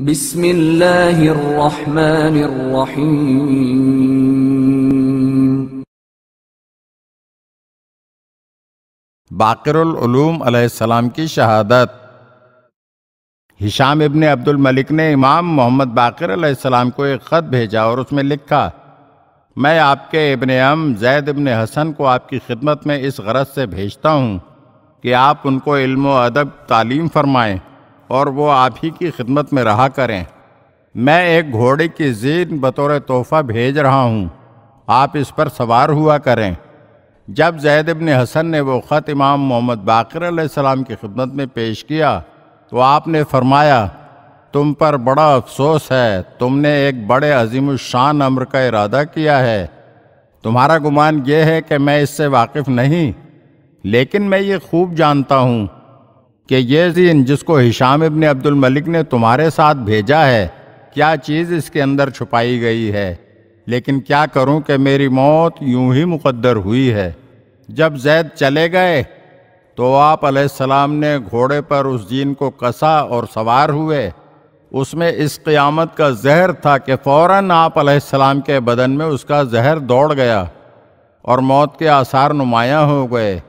बिस्मिल्लाहिर्रहमानिर्रहीम बाकरुल सलाम की शहादत हिशाम इबन अब्दुल मलिक ने इमाम मोहम्मद बाकर सलाम को एक ख़त भेजा और उसमें लिखा मैं आपके इबन अम जैद इबन हसन को आपकी खिदमत में इस गरज से भेजता हूँ कि आप उनको इल्म अदब तालीम फरमाएं और वो आप ही की खिदमत में रहा करें मैं एक घोड़े की जीन बतौर तोहफा भेज रहा हूँ आप इस पर सवार हुआ करें जब जैद इबन हसन ने वो ख़त इमाम मोहम्मद बाकर की खिदमत में पेश किया तो आपने फरमाया तुम पर बड़ा अफसोस है तुमने एक बड़े अजीम शान अम्र का इरादा किया है तुम्हारा गुमान यह है कि मैं इससे वाकिफ़ नहीं लेकिन मैं ये खूब जानता हूँ कि ये दिन जिसको हिशाम इबन अब्दुल मलिक ने तुम्हारे साथ भेजा है क्या चीज़ इसके अंदर छुपाई गई है लेकिन क्या करूं कि मेरी मौत यूं ही मुकद्दर हुई है जब जैद चले गए तो आप सलाम ने घोड़े पर उस जीन को कसा और सवार हुए उसमें इस क़यामत का जहर था कि फ़ौर आप सलाम के बदन में उसका जहर दौड़ गया और मौत के आसार नुमायाँ हो गए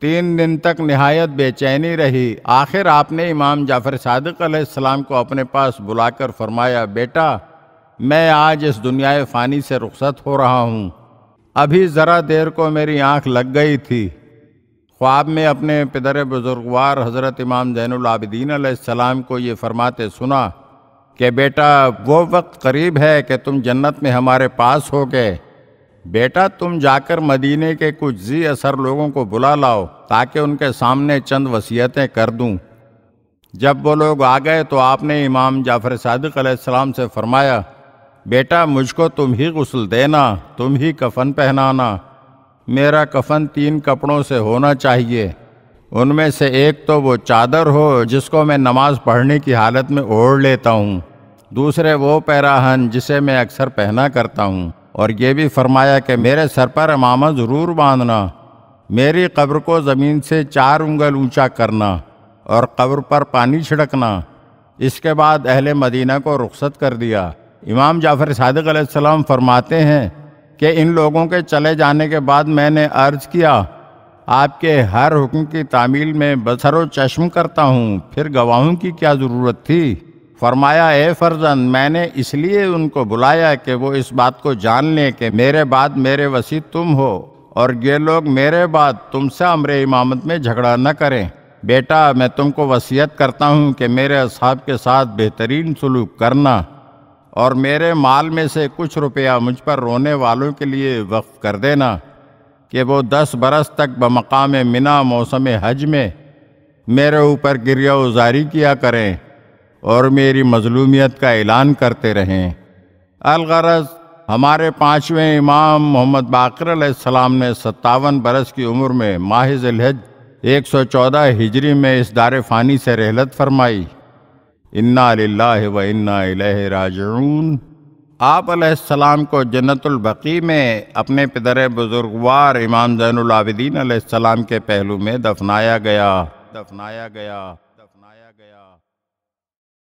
तीन दिन तक नहायत बेचैनी रही आखिर आपने इमाम जाफर सदक आसमाम को अपने पास बुलाकर फरमाया बेटा मैं आज इस दुनिया फ़ानी से रुखसत हो रहा हूँ अभी ज़रा देर को मेरी आँख लग गई थी ख्वाब में अपने पिदर बुजुर्गवार हज़रत इमाम जैनआबदीन आसमाम को ये फरमाते सुना कि बेटा वो वक्त करीब है कि तुम जन्नत में हमारे पास हो गए बेटा तुम जाकर मदीने के कुछ जी असर लोगों को बुला लाओ ताकि उनके सामने चंद वसीयतें कर दूं। जब वो लोग आ गए तो आपने इमाम जाफ़र सदक सलाम से फरमाया बेटा मुझको तुम ही गसल देना तुम ही कफन पहनाना मेरा कफन तीन कपड़ों से होना चाहिए उनमें से एक तो वो चादर हो जिसको मैं नमाज़ पढ़ने की हालत में ओढ़ लेता हूँ दूसरे वो पैराहन जिसे मैं अक्सर पहना करता हूँ और ये भी फरमाया कि मेरे सर पर अमामा ज़रूर बांधना मेरी कब्र को ज़मीन से चार उंगल ऊंचा करना और कब्र पर पानी छिड़कना इसके बाद अहल मदीना को रुखसत कर दिया इमाम जाफ़र सदक फरमाते हैं कि इन लोगों के चले जाने के बाद मैंने अर्ज़ किया आपके हर हुक्म की तामील में बसरो चश्म करता हूँ फिर गवाहों की क्या ज़रूरत थी फरमाया है फर्जन मैंने इसलिए उनको बुलाया कि वो इस बात को जान लें कि मेरे बाद मेरे वसी तुम हो और ये लोग मेरे बाद तुमसे अमरे इमामत में झगड़ा न करें बेटा मैं तुमको वसीयत करता हूँ कि मेरे असाब के साथ बेहतरीन सलूक करना और मेरे माल में से कुछ रुपया मुझ पर रोने वालों के लिए वक्फ कर देना कि वो दस बरस तक बमकाम मिना मौसम हज में मेरे ऊपर गिरिया उजारी किया करें और मेरी मजलूमियत का ऐलान करते रहें अलगरज हमारे पाँचवें इमाम मोहम्मद बाकर ने सत्तावन बरस की उम्र में माह सौ 114 हिजरी में इस दार फ़ानी से रहलत फरमाई इन्ना व इन्ना राजून आप सलाम को जन्नतलबकी में अपने पिदर बुजुर्गवार इमाम जैनआबिदीन सलाम के पहलू में दफनाया गया दफनाया गया दफनाया गया